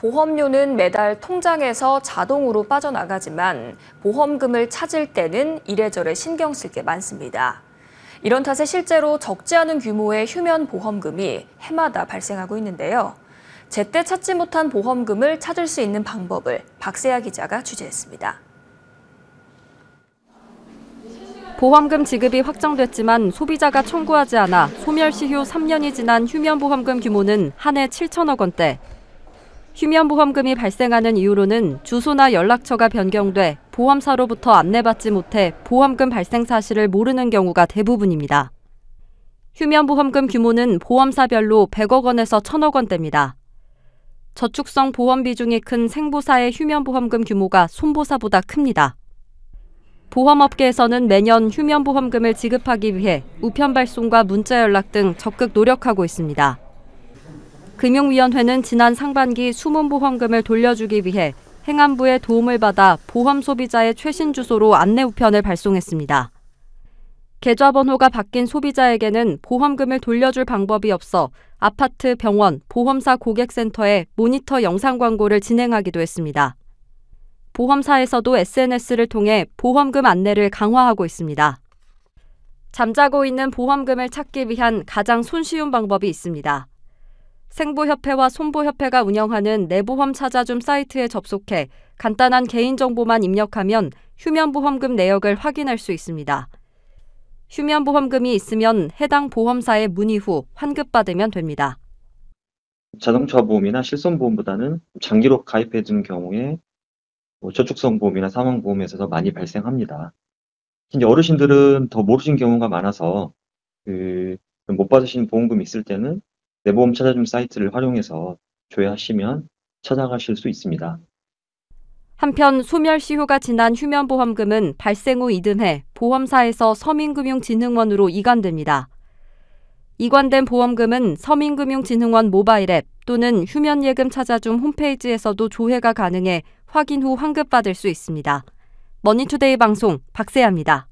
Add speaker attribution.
Speaker 1: 보험료는 매달 통장에서 자동으로 빠져나가지만 보험금을 찾을 때는 이래저래 신경 쓸 게 많습니다. 이런 탓에 실제로 적지 않은 규모의 휴면 보험금이 해마다 발생하고 있는데요. 제때 찾지 못한 보험금을 찾을 수 있는 방법을 박세아 기자가 취재했습니다. 보험금 지급이 확정됐지만 소비자가 청구하지
Speaker 2: 않아 소멸 시효 3년이 지난 휴면 보험금 규모는 한 해 7천억 원대, 휴면보험금이 발생하는 이유로는 주소나 연락처가 변경돼 보험사로부터 안내받지 못해 보험금 발생 사실을 모르는 경우가 대부분입니다. 휴면보험금 규모는 보험사별로 100억 원에서 1000억 원대입니다. 저축성 보험 비중이 큰 생보사의 휴면보험금 규모가 손보사보다 큽니다. 보험업계에서는 매년 휴면보험금을 지급하기 위해 우편 발송과 문자 연락 등 적극 노력하고 있습니다. 금융위원회는 지난 상반기 숨은 보험금을 돌려주기 위해 행안부의 도움을 받아 보험 소비자의 최신 주소로 안내 우편을 발송했습니다. 계좌번호가 바뀐 소비자에게는 보험금을 돌려줄 방법이 없어 아파트, 병원, 보험사 고객센터에 모니터 영상 광고를 진행하기도 했습니다. 보험사에서도 SNS를 통해 보험금 안내를 강화하고 있습니다. 잠자고 있는 보험금을 찾기 위한 가장 손쉬운 방법이 있습니다. 생보협회와 손보협회가 운영하는 내보험 찾아줌 사이트에 접속해 간단한 개인정보만 입력하면 휴면보험금 내역을 확인할 수 있습니다. 휴면보험금이 있으면 해당 보험사에 문의 후 환급받으면 됩니다.
Speaker 3: 자동차 보험이나 실손보험보다는 장기로 가입해둔 경우에 뭐 저축성 보험이나 사망보험에서 많이 발생합니다. 어르신들은 더 모르신 경우가 많아서 그 못 받으신 보험금이 있을 때는 내 보험 찾아줌 사이트를 활용해서 조회하시면 찾아가실 수 있습니다.
Speaker 2: 한편 소멸시효가 지난 휴면보험금은 발생 후 이듬해 보험사에서 서민금융진흥원으로 이관됩니다. 이관된 보험금은 서민금융진흥원 모바일 앱 또는 휴면예금 찾아줌 홈페이지에서도 조회가 가능해 확인 후 환급받을 수 있습니다. 머니투데이 방송 박세아입니다.